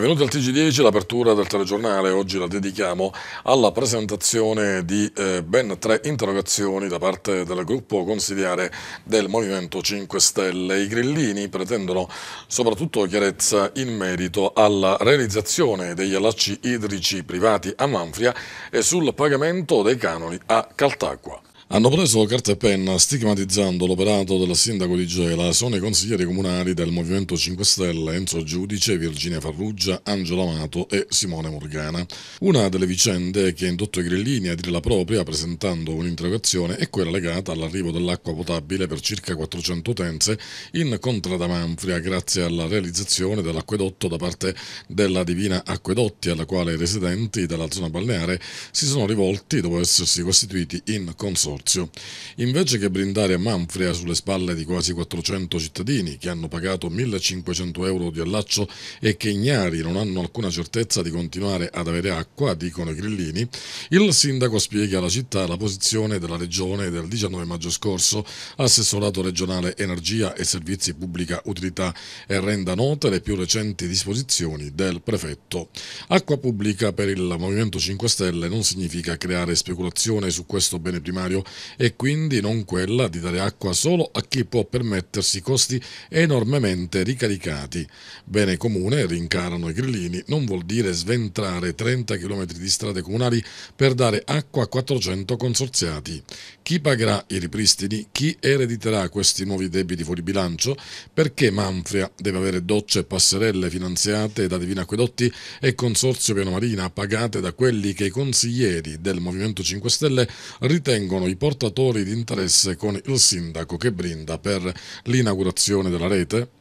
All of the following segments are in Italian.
Benvenuti al TG10, l'apertura del telegiornale, oggi la dedichiamo alla presentazione di eh, ben tre interrogazioni da parte del gruppo consigliare del Movimento 5 Stelle. I grillini pretendono soprattutto chiarezza in merito alla realizzazione degli allacci idrici privati a Manfria e sul pagamento dei canoni a Caltacqua hanno preso carta e penna stigmatizzando l'operato del sindaco di Gela. Sono i consiglieri comunali del Movimento 5 Stelle Enzo Giudice, Virginia Farrugia, Angelo Amato e Simone Morgana. Una delle vicende che ha indotto i grillini a dire la propria presentando un'interrogazione è quella legata all'arrivo dell'acqua potabile per circa 400 utenze in Contrada Manfria grazie alla realizzazione dell'acquedotto da parte della Divina Acquedotti alla quale i residenti della zona balneare si sono rivolti dopo essersi costituiti in consorzio Curzio. Invece che brindare a Manfrea sulle spalle di quasi 400 cittadini che hanno pagato 1500 euro di allaccio e che ignari non hanno alcuna certezza di continuare ad avere acqua, dicono i grillini, il sindaco spiega alla città la posizione della regione del 19 maggio scorso, assessorato regionale Energia e Servizi Pubblica Utilità e renda note le più recenti disposizioni del prefetto. Acqua pubblica per il Movimento 5 Stelle non significa creare speculazione su questo bene primario e quindi non quella di dare acqua solo a chi può permettersi costi enormemente ricaricati. Bene comune, rincarano i grillini, non vuol dire sventrare 30 km di strade comunali per dare acqua a 400 consorziati. Chi pagherà i ripristini? Chi erediterà questi nuovi debiti fuori bilancio? Perché Manfria deve avere docce e passerelle finanziate da Divina Acquedotti e Consorzio Piano Marina pagate da quelli che i consiglieri del Movimento 5 Stelle ritengono i portatori di interesse con il sindaco che brinda per l'inaugurazione della rete?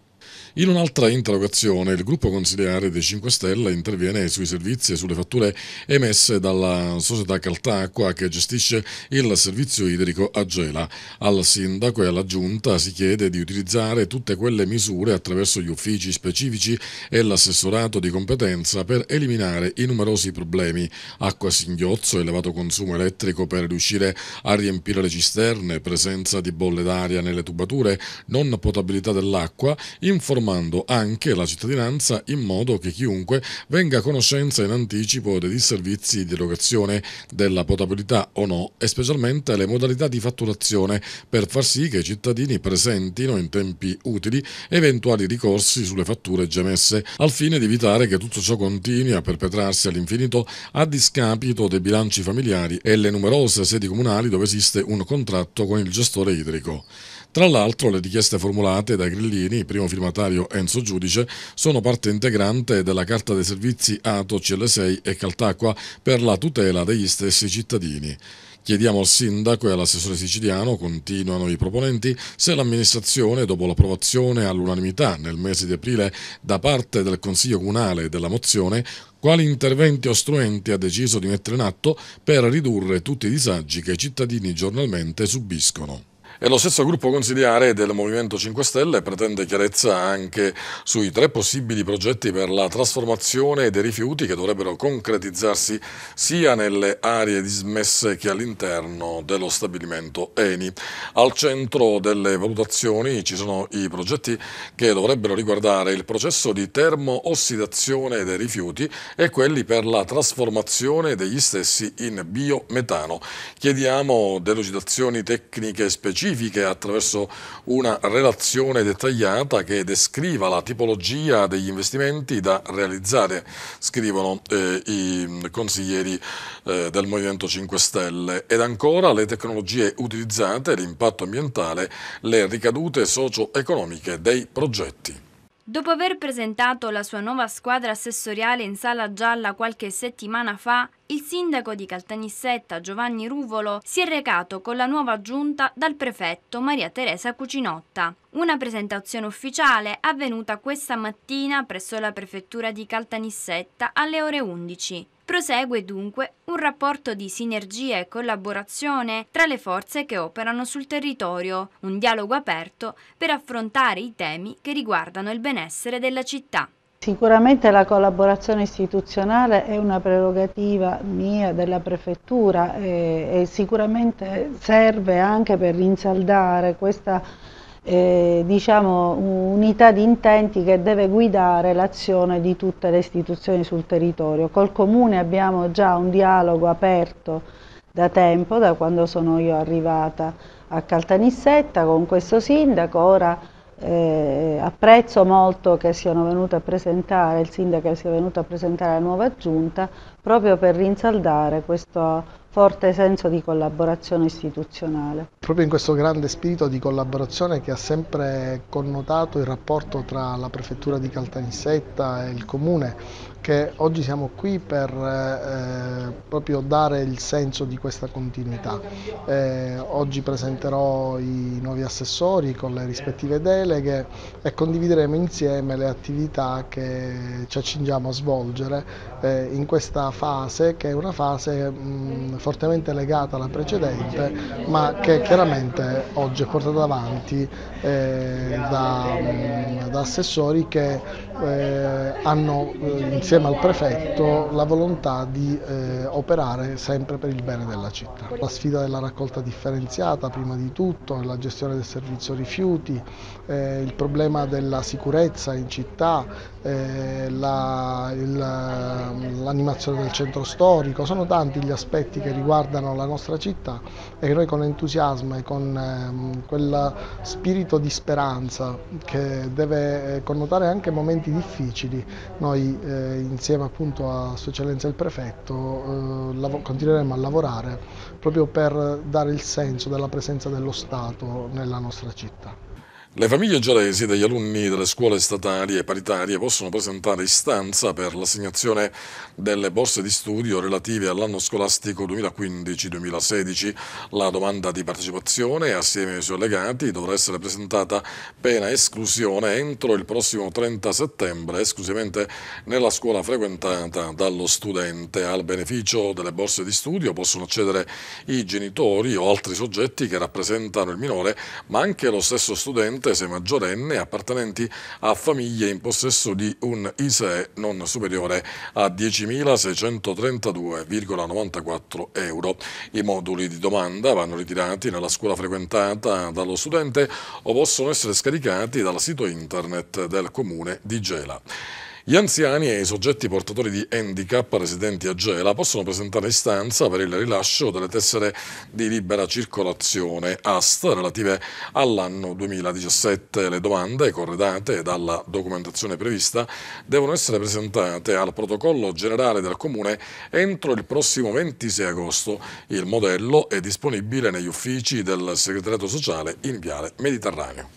In un'altra interrogazione il gruppo consigliare dei 5 Stelle interviene sui servizi e sulle fatture emesse dalla società Caltacqua che gestisce il servizio idrico a Gela. Al sindaco e alla giunta si chiede di utilizzare tutte quelle misure attraverso gli uffici specifici e l'assessorato di competenza per eliminare i numerosi problemi. Acqua singhiozzo, elevato consumo elettrico per riuscire a riempire le cisterne, presenza di bolle d'aria nelle tubature, non potabilità dell'acqua, informazioni informando anche la cittadinanza in modo che chiunque venga a conoscenza in anticipo dei disservizi di erogazione, della potabilità o no e specialmente le modalità di fatturazione per far sì che i cittadini presentino in tempi utili eventuali ricorsi sulle fatture già emesse, al fine di evitare che tutto ciò continui a perpetrarsi all'infinito a discapito dei bilanci familiari e le numerose sedi comunali dove esiste un contratto con il gestore idrico. Tra l'altro le richieste formulate da Grillini, primo firmatario Enzo Giudice, sono parte integrante della Carta dei Servizi ATO CL6 e Caltacqua per la tutela degli stessi cittadini. Chiediamo al sindaco e all'assessore siciliano, continuano i proponenti, se l'amministrazione, dopo l'approvazione all'unanimità nel mese di aprile da parte del Consiglio Comunale della mozione, quali interventi o strumenti ha deciso di mettere in atto per ridurre tutti i disagi che i cittadini giornalmente subiscono. E lo stesso gruppo consigliare del Movimento 5 Stelle pretende chiarezza anche sui tre possibili progetti per la trasformazione dei rifiuti che dovrebbero concretizzarsi sia nelle aree dismesse che all'interno dello stabilimento ENI. Al centro delle valutazioni ci sono i progetti che dovrebbero riguardare il processo di termoossidazione dei rifiuti e quelli per la trasformazione degli stessi in biometano. Chiediamo delucidazioni tecniche specifiche specifiche attraverso una relazione dettagliata che descriva la tipologia degli investimenti da realizzare, scrivono eh, i consiglieri eh, del Movimento 5 Stelle, ed ancora le tecnologie utilizzate, l'impatto ambientale, le ricadute socio-economiche dei progetti. Dopo aver presentato la sua nuova squadra assessoriale in Sala Gialla qualche settimana fa, il sindaco di Caltanissetta Giovanni Ruvolo si è recato con la nuova giunta dal prefetto Maria Teresa Cucinotta. Una presentazione ufficiale avvenuta questa mattina presso la prefettura di Caltanissetta alle ore 11. Prosegue dunque un rapporto di sinergia e collaborazione tra le forze che operano sul territorio, un dialogo aperto per affrontare i temi che riguardano il benessere della città. Sicuramente la collaborazione istituzionale è una prerogativa mia della prefettura e, eh, e sicuramente serve anche per rinsaldare questa eh, diciamo, unità di intenti che deve guidare l'azione di tutte le istituzioni sul territorio. Col Comune abbiamo già un dialogo aperto da tempo, da quando sono io arrivata a Caltanissetta con questo sindaco, ora eh, apprezzo molto che siano venute a presentare, il sindaco sia venuto a presentare la nuova giunta proprio per rinsaldare questo forte senso di collaborazione istituzionale. Proprio in questo grande spirito di collaborazione che ha sempre connotato il rapporto tra la prefettura di Caltanissetta e il comune, perché oggi siamo qui per eh, eh, proprio dare il senso di questa continuità. Eh, oggi presenterò i nuovi assessori con le rispettive deleghe e condivideremo insieme le attività che ci accingiamo a svolgere eh, in questa fase che è una fase mh, fortemente legata alla precedente ma che chiaramente oggi è portata avanti eh, da, mh, da, assessori che eh, hanno insieme insieme al prefetto la volontà di eh, operare sempre per il bene della città. La sfida della raccolta differenziata prima di tutto, la gestione del servizio rifiuti, eh, il problema della sicurezza in città, eh, l'animazione la, del centro storico, sono tanti gli aspetti che riguardano la nostra città e noi con entusiasmo e con ehm, quel spirito di speranza che deve eh, connotare anche momenti difficili, noi eh, insieme appunto a Sua Eccellenza il Prefetto eh, continueremo a lavorare proprio per dare il senso della presenza dello Stato nella nostra città. Le famiglie gelesi degli alunni delle scuole statali e paritarie possono presentare istanza per l'assegnazione delle borse di studio relative all'anno scolastico 2015-2016. La domanda di partecipazione, assieme ai suoi allegati, dovrà essere presentata pena esclusione entro il prossimo 30 settembre, esclusivamente nella scuola frequentata dallo studente. Al beneficio delle borse di studio possono accedere i genitori o altri soggetti che rappresentano il minore, ma anche lo stesso studente piemontese maggiorenne appartenenti a famiglie in possesso di un ISEE non superiore a 10.632,94 euro. I moduli di domanda vanno ritirati nella scuola frequentata dallo studente o possono essere scaricati dal sito internet del comune di Gela. Gli anziani e i soggetti portatori di handicap residenti a Gela possono presentare istanza per il rilascio delle tessere di libera circolazione AST relative all'anno 2017. Le domande, corredate dalla documentazione prevista, devono essere presentate al protocollo generale del Comune entro il prossimo 26 agosto. Il modello è disponibile negli uffici del Segretariato Sociale in Viale Mediterraneo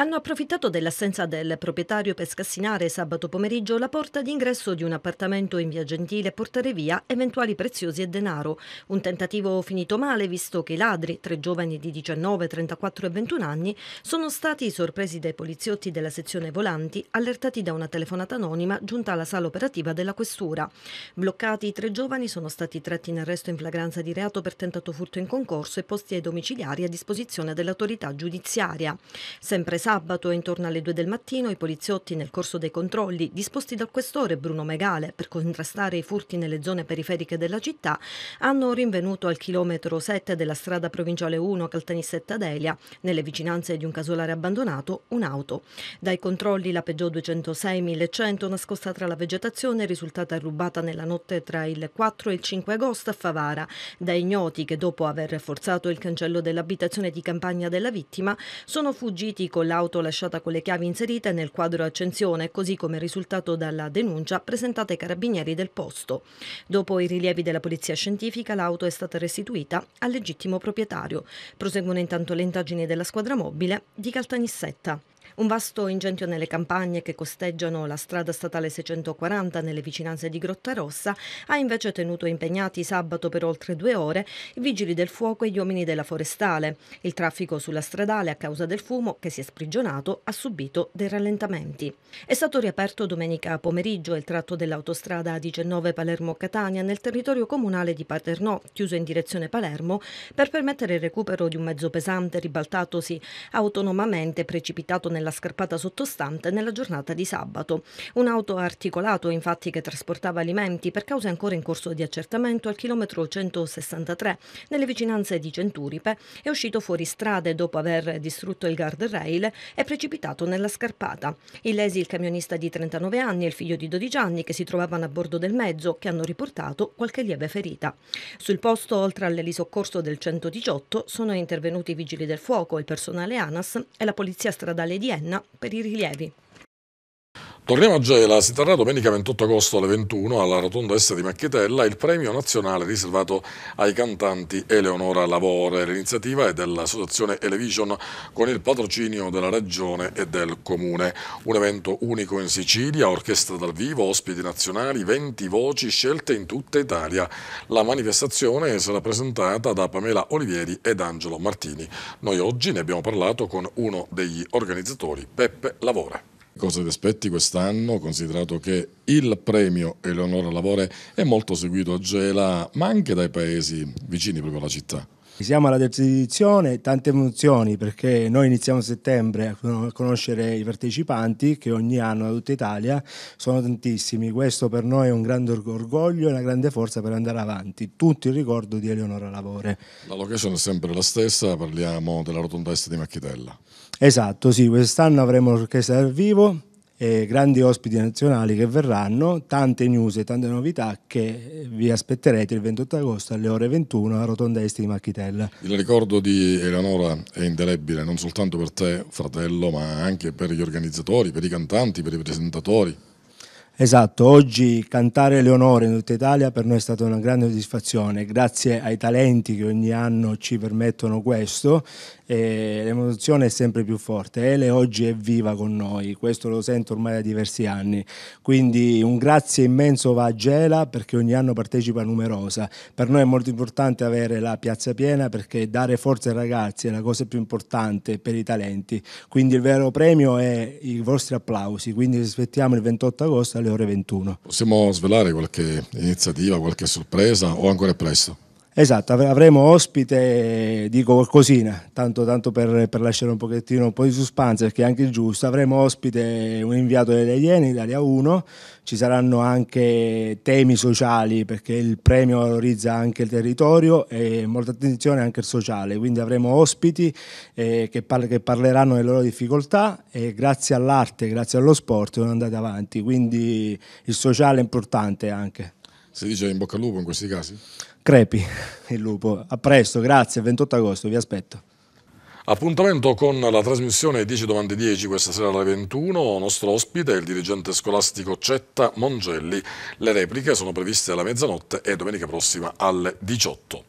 hanno approfittato dell'assenza del proprietario per scassinare sabato pomeriggio la porta d'ingresso di un appartamento in via Gentile e portare via eventuali preziosi e denaro. Un tentativo finito male visto che i ladri, tre giovani di 19, 34 e 21 anni, sono stati sorpresi dai poliziotti della sezione volanti allertati da una telefonata anonima giunta alla sala operativa della questura. Bloccati i tre giovani sono stati tratti in arresto in flagranza di reato per tentato furto in concorso e posti ai domiciliari a disposizione dell'autorità giudiziaria. Sempre sabato Sabato, intorno alle 2 del mattino, i poliziotti nel corso dei controlli disposti dal questore Bruno Megale per contrastare i furti nelle zone periferiche della città hanno rinvenuto al chilometro 7 della strada provinciale 1 Caltanissetta Delia, nelle vicinanze di un casolare abbandonato, un'auto. Dai controlli la Peugeot 206 1100 nascosta tra la vegetazione è risultata rubata nella notte tra il 4 e il 5 agosto a Favara da ignoti che dopo aver forzato il cancello dell'abitazione di campagna della vittima sono fuggiti con l'auto auto lasciata con le chiavi inserite nel quadro accensione, così come risultato dalla denuncia presentata ai carabinieri del posto. Dopo i rilievi della polizia scientifica, l'auto è stata restituita al legittimo proprietario. Proseguono intanto le indagini della squadra mobile di Caltanissetta. Un vasto incendio nelle campagne che costeggiano la strada statale 640 nelle vicinanze di Grotta Rossa ha invece tenuto impegnati sabato per oltre due ore i vigili del fuoco e gli uomini della forestale. Il traffico sulla stradale a causa del fumo che si è sprigionato ha subito dei rallentamenti. È stato riaperto domenica pomeriggio il tratto dell'autostrada 19 Palermo-Catania nel territorio comunale di Paternò, chiuso in direzione Palermo, per permettere il recupero di un mezzo pesante ribaltatosi autonomamente precipitato nel nella scarpata sottostante nella giornata di sabato. Un articolato, infatti, che trasportava alimenti per cause ancora in corso di accertamento al chilometro 163 nelle vicinanze di Centuripe è uscito fuori strade dopo aver distrutto il guardrail e precipitato nella scarpata. Illesi il camionista di 39 anni e il figlio di 12 anni che si trovavano a bordo del mezzo che hanno riportato qualche lieve ferita. Sul posto, oltre all'elisoccorso del 118, sono intervenuti i vigili del fuoco, il personale ANAS e la polizia stradale di Vienna per i rilievi. Torniamo a Gela, si terrà domenica 28 agosto alle 21 alla Rotonda Est di Macchietella il premio nazionale riservato ai cantanti Eleonora Lavore. L'iniziativa è dell'associazione Elevision con il patrocinio della Regione e del Comune. Un evento unico in Sicilia, orchestra dal vivo, ospiti nazionali, 20 voci scelte in tutta Italia. La manifestazione sarà presentata da Pamela Olivieri ed Angelo Martini. Noi oggi ne abbiamo parlato con uno degli organizzatori, Peppe Lavore. Cosa ti aspetti quest'anno, considerato che il premio Eleonora Lavore è molto seguito a Gela, ma anche dai paesi vicini proprio alla città? Siamo alla terza edizione, tante emozioni perché noi iniziamo a settembre a conoscere i partecipanti che ogni anno da tutta Italia sono tantissimi. Questo per noi è un grande orgoglio e una grande forza per andare avanti. Tutto il ricordo di Eleonora Lavore. La location è sempre la stessa, parliamo della rotonda est di Macchitella. Esatto, sì, quest'anno avremo l'orchestra dal vivo, e grandi ospiti nazionali che verranno, tante news e tante novità che vi aspetterete il 28 agosto alle ore 21 a Rotonda Est di Macchitella. Il ricordo di Eleonora è indelebile non soltanto per te, fratello, ma anche per gli organizzatori, per i cantanti, per i presentatori. Esatto, oggi cantare Eleonora in tutta Italia per noi è stata una grande soddisfazione, grazie ai talenti che ogni anno ci permettono questo e l'emozione è sempre più forte. Ele oggi è viva con noi, questo lo sento ormai da diversi anni. Quindi un grazie immenso va a Gela perché ogni anno partecipa numerosa. Per noi è molto importante avere la piazza piena perché dare forza ai ragazzi è la cosa più importante per i talenti. Quindi il vero premio è i vostri applausi. Quindi vi aspettiamo il 28 agosto alle ore 21. Possiamo svelare qualche iniziativa, qualche sorpresa o ancora è presto? Esatto, avremo ospite, dico qualcosina, tanto, tanto per, per, lasciare un pochettino un po' di suspense, perché è anche giusto, avremo ospite un inviato delle Iene, Italia 1, ci saranno anche temi sociali, perché il premio valorizza anche il territorio e molta attenzione anche al sociale, quindi avremo ospiti eh, che, par che, parleranno delle loro difficoltà e grazie all'arte, grazie allo sport sono andati avanti, quindi il sociale è importante anche. Si dice in bocca al lupo in questi casi? Crepi, il lupo. A presto, grazie, 28 agosto, vi aspetto. Appuntamento con la trasmissione 10 domande 10 questa sera alle 21. Nostro ospite è il dirigente scolastico Cetta Mongelli. Le repliche sono previste alla mezzanotte e domenica prossima alle 18.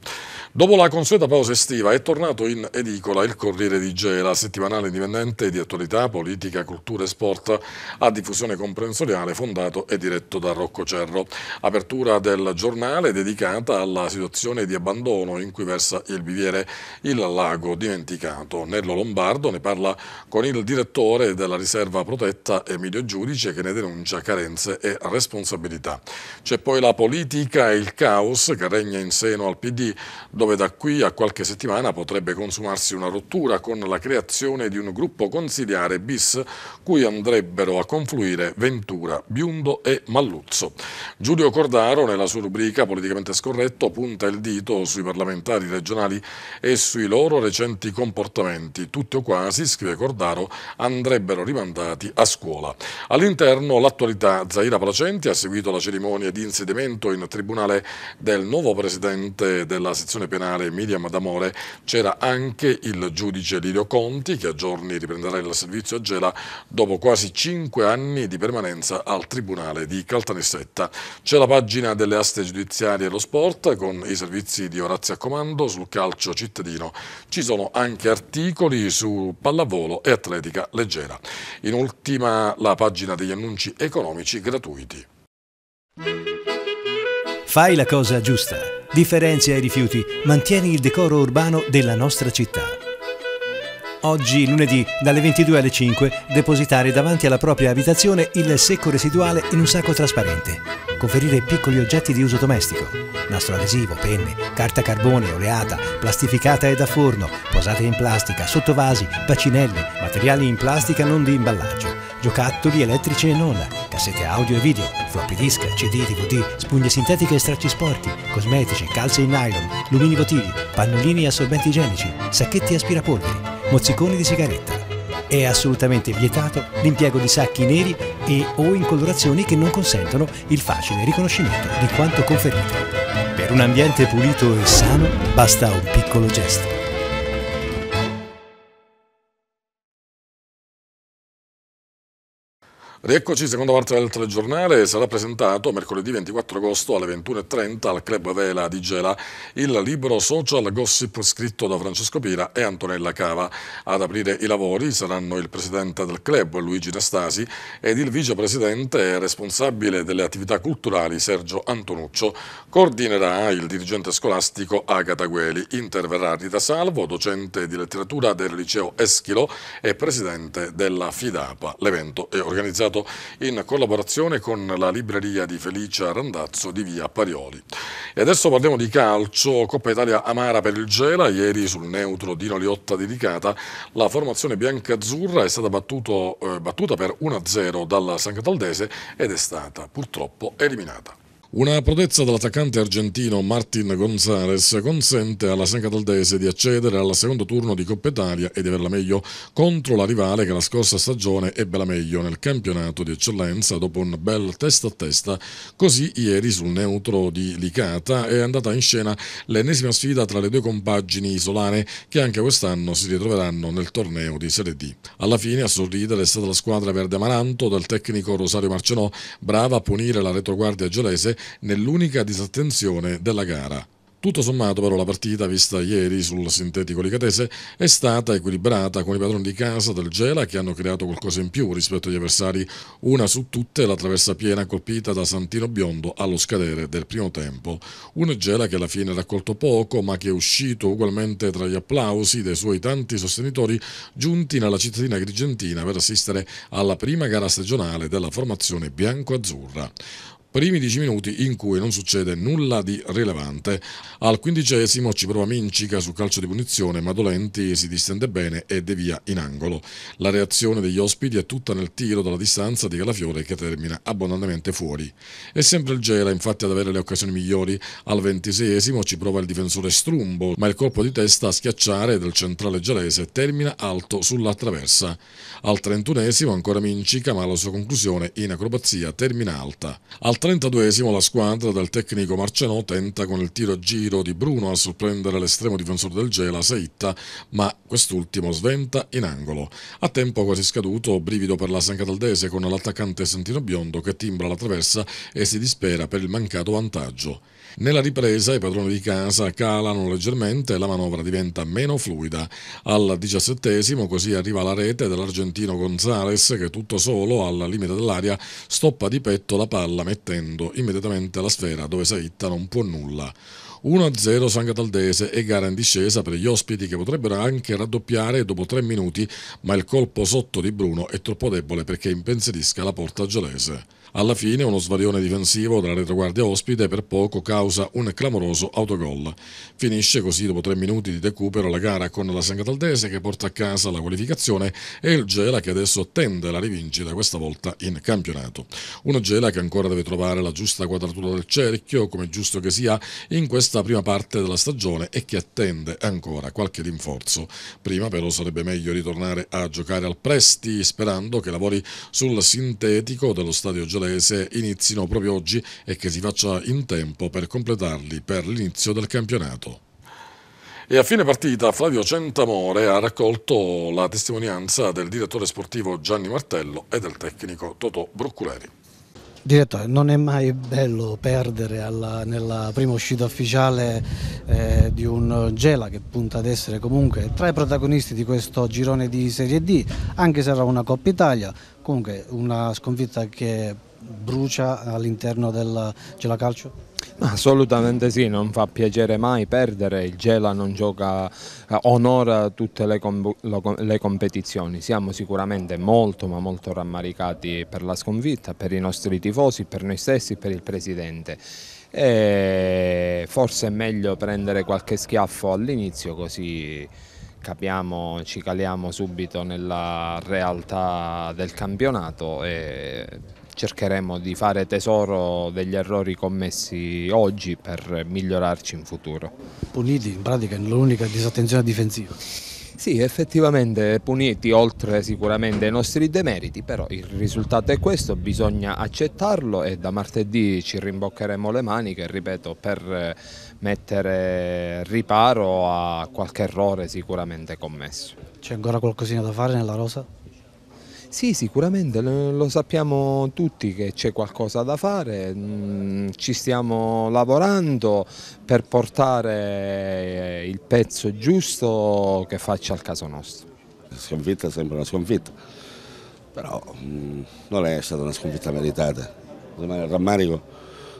Dopo la consueta pausa estiva è tornato in edicola il Corriere di Gela, settimanale indipendente di attualità, politica, cultura e sport a diffusione comprensoriale fondato e diretto da Rocco Cerro. Apertura del giornale dedicata alla situazione di abbandono in cui versa il Biviere, il lago dimenticato. Nello Lombardo ne parla con il direttore della riserva protetta Emilio Giudice che ne denuncia carenze e responsabilità. C'è poi la politica e il caos che regna in seno al PD dove da qui a qualche settimana potrebbe consumarsi una rottura con la creazione di un gruppo consigliare bis cui andrebbero a confluire Ventura, Biundo e Malluzzo. Giulio Cordaro nella sua rubrica Politicamente scorretto punta il dito sui parlamentari regionali e sui loro recenti comportamenti. Tutti o quasi, scrive Cordaro, andrebbero rimandati a scuola. All'interno l'attualità Zaira Placenti ha seguito la cerimonia di insediamento in tribunale del nuovo presidente della sezione penale Miriam D'Amore c'era anche il giudice Lirio Conti che a giorni riprenderà il servizio a Gela dopo quasi cinque anni di permanenza al Tribunale di Caltanissetta. C'è la pagina delle aste giudiziarie e lo sport con i servizi di Orazio a comando sul calcio cittadino. Ci sono anche articoli su pallavolo e atletica leggera. In ultima la pagina degli annunci economici gratuiti. Fai la cosa giusta differenzia i rifiuti, mantieni il decoro urbano della nostra città. Oggi, lunedì, dalle 22 alle 5, depositare davanti alla propria abitazione il secco residuale in un sacco trasparente. Conferire piccoli oggetti di uso domestico. Nastro adesivo, penne, carta carbone, oleata, plastificata e da forno, posate in plastica, sottovasi, bacinelli, materiali in plastica non di imballaggio giocattoli elettrici e non, cassette audio e video, floppy disk, CD, DVD, spugne sintetiche e stracci sporti, cosmetici, calze in nylon, lumini votivi, pannolini e assorbenti igienici, sacchetti aspirapolveri, mozziconi di sigaretta. È assolutamente vietato l'impiego di sacchi neri e o in colorazioni che non consentono il facile riconoscimento di quanto conferito. Per un ambiente pulito e sano basta un piccolo gesto Rieccoci, seconda parte del telegiornale, sarà presentato mercoledì 24 agosto alle 21.30 al Club Vela di Gela il libro social gossip scritto da Francesco Pira e Antonella Cava. Ad aprire i lavori saranno il presidente del club Luigi Nastasi ed il vicepresidente e responsabile delle attività culturali Sergio Antonuccio. Coordinerà il dirigente scolastico Agata Gueli, interverrà Rita Salvo, docente di letteratura del liceo Eschilo e presidente della FIDAPA. L'evento è organizzato realizzato in collaborazione con la libreria di Felicia Randazzo di via Parioli. E adesso parliamo di calcio, Coppa Italia amara per il Gela, ieri sul neutro Dino Liotta dedicata, la formazione biancazzurra è stata battuto, eh, battuta per 1-0 dalla San Cataldese ed è stata purtroppo eliminata. Una prodezza dell'attaccante argentino Martin Gonzalez consente alla San Cataldese di accedere al secondo turno di Coppa Italia e di averla meglio contro la rivale che la scorsa stagione ebbe la meglio nel campionato di eccellenza dopo un bel testa a testa. Così ieri sul neutro di Licata è andata in scena l'ennesima sfida tra le due compagini isolane che anche quest'anno si ritroveranno nel torneo di Serie D. Alla fine a sorridere è stata la squadra verde amaranto del tecnico Rosario Marcenò, brava a punire la retroguardia gelese nell'unica disattenzione della gara. Tutto sommato però la partita vista ieri sul sintetico licatese è stata equilibrata con i padroni di casa del Gela che hanno creato qualcosa in più rispetto agli avversari, una su tutte la traversa piena colpita da Santino Biondo allo scadere del primo tempo. Un Gela che alla fine ha raccolto poco ma che è uscito ugualmente tra gli applausi dei suoi tanti sostenitori giunti nella cittadina grigentina per assistere alla prima gara stagionale della formazione bianco-azzurra primi 10 minuti in cui non succede nulla di rilevante. Al quindicesimo ci prova Mincica sul calcio di punizione, ma Dolenti si distende bene e devia in angolo. La reazione degli ospiti è tutta nel tiro dalla distanza di Calafiore che termina abbondantemente fuori. È sempre il Gela infatti ad avere le occasioni migliori. Al ventiseiesimo ci prova il difensore Strumbo, ma il colpo di testa a schiacciare del centrale gelese termina alto sulla traversa. Al trentunesimo ancora Mincica, ma la sua conclusione in acrobazia termina alta. Al 32esimo la squadra del tecnico Marcenò tenta con il tiro a giro di Bruno a sorprendere l'estremo difensore del Gela, Seitta, ma quest'ultimo sventa in angolo. A tempo quasi scaduto, brivido per la Sancataldese con l'attaccante Santino Biondo che timbra la traversa e si dispera per il mancato vantaggio. Nella ripresa i padroni di casa calano leggermente e la manovra diventa meno fluida. Al diciassettesimo così arriva la rete dell'argentino Gonzales che tutto solo al limite dell'aria stoppa di petto la palla mettendo immediatamente la sfera dove Saitta non può nulla. 1-0 San Cataldese e gara in discesa per gli ospiti che potrebbero anche raddoppiare dopo tre minuti, ma il colpo sotto di Bruno è troppo debole perché impensierisca la porta giolese. Alla fine uno svarione difensivo della retroguardia ospite per poco causa un clamoroso autogol. Finisce così dopo tre minuti di recupero la gara con la Sangataldese che porta a casa la qualificazione e il Gela che adesso tende la rivincita questa volta in campionato. Uno Gela che ancora deve trovare la giusta quadratura del cerchio, come giusto che sia, in questa prima parte della stagione e che attende ancora qualche rinforzo. Prima però sarebbe meglio ritornare a giocare al Presti sperando che lavori sul sintetico dello stadio Gela Calabrese inizino proprio oggi e che si faccia in tempo per completarli per l'inizio del campionato. E a fine partita Flavio Centamore ha raccolto la testimonianza del direttore sportivo Gianni Martello e del tecnico Toto Brucculeri. Direttore, non è mai bello perdere alla, nella prima uscita ufficiale eh, di un Gela che punta ad essere comunque tra i protagonisti di questo girone di Serie D, anche se era una Coppa Italia, comunque una sconfitta che brucia all'interno del Gela Calcio? Assolutamente sì, non fa piacere mai perdere, il Gela non gioca, eh, onora tutte le, com le, competizioni, siamo sicuramente molto ma molto rammaricati per la sconfitta, per i nostri tifosi, per noi stessi, per il Presidente. E forse è meglio prendere qualche schiaffo all'inizio così capiamo, ci caliamo subito nella realtà del campionato e cercheremo di fare tesoro degli errori commessi oggi per migliorarci in futuro. Puniti in pratica è l'unica disattenzione difensiva. Sì, effettivamente puniti oltre sicuramente ai nostri demeriti, però il risultato è questo, bisogna accettarlo e da martedì ci rimboccheremo le maniche, ripeto, per eh, mettere riparo a qualche errore sicuramente commesso. C'è ancora qualcosina da fare nella rosa? Sì, sicuramente, lo sappiamo tutti che c'è qualcosa da fare, mm, ci stiamo lavorando per portare eh, il pezzo giusto che faccia al caso nostro. La sconfitta sembra una sconfitta, però mm, non è stata una sconfitta meritata. Rimane il rammarico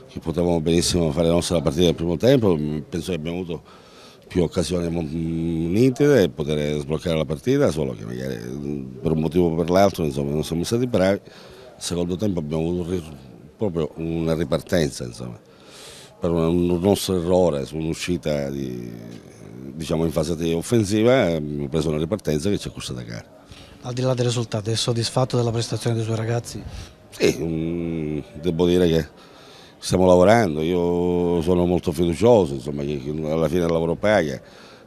che potevamo benissimo fare la nostra partita del primo tempo, mm, penso che abbiamo avuto più occasioni mm, nitide e poter sbloccare la partita, solo che magari mm, per un motivo o per l'altro non siamo stati bravi. Secondo tempo abbiamo avuto proprio una ripartenza insomma, per un nostro errore su un'uscita di, diciamo, in fase offensiva, abbiamo preso una ripartenza che ci ha costata cara. Al di là del risultato, è soddisfatto della prestazione dei suoi ragazzi? Sì, um, devo dire che stiamo lavorando, io sono molto fiducioso, insomma, che alla fine il lavoro paga.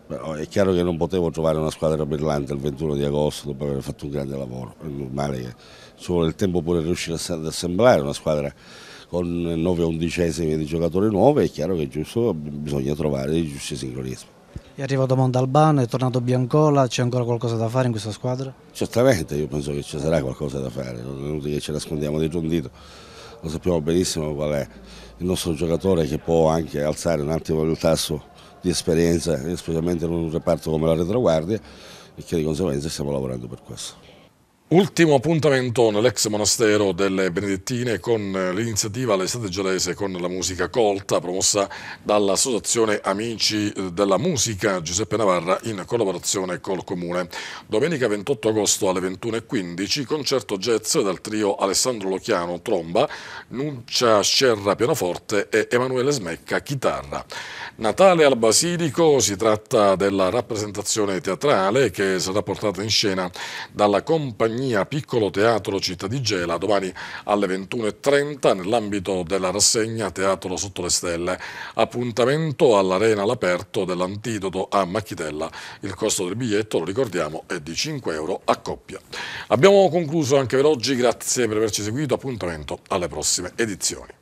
Però è chiaro che non potevo trovare una squadra brillante il 21 di agosto dopo aver fatto un grande lavoro, è normale che ci vuole il tempo pure riuscire ad assemblare una squadra con 9 undicesimi di giocatori nuovi, è chiaro che giusto, bisogna trovare i giusti sincronismi. È arrivato Montalbano, è tornato Biancola, c'è ancora qualcosa da fare in questa squadra? Certamente, io penso che ci sarà qualcosa da fare, non è inutile che ci nascondiamo dietro un dito lo sappiamo benissimo qual è il nostro giocatore che può anche alzare un attimo il tasso di esperienza, specialmente in un reparto come la retroguardia e che di conseguenza stiamo lavorando per questo. Ultimo appuntamento nell'ex monastero delle Benedettine con l'iniziativa L'estate gelese con la musica colta promossa dall'associazione Amici della Musica Giuseppe Navarra in collaborazione col Comune. Domenica 28 agosto alle 21.15 concerto jazz dal trio Alessandro Lochiano tromba, Nuncia Scerra pianoforte e Emanuele Smecca chitarra. Natale al Basilico si tratta della rappresentazione teatrale che sarà portata in scena dalla compagnia compagnia Piccolo Teatro Città di Gela domani alle 21.30 nell'ambito della rassegna Teatro Sotto le Stelle. Appuntamento all'Arena all'aperto dell'antidoto a Macchitella. Il costo del biglietto, lo ricordiamo, è di 5 euro a coppia. Abbiamo concluso anche per oggi, grazie per averci seguito, appuntamento alle prossime edizioni.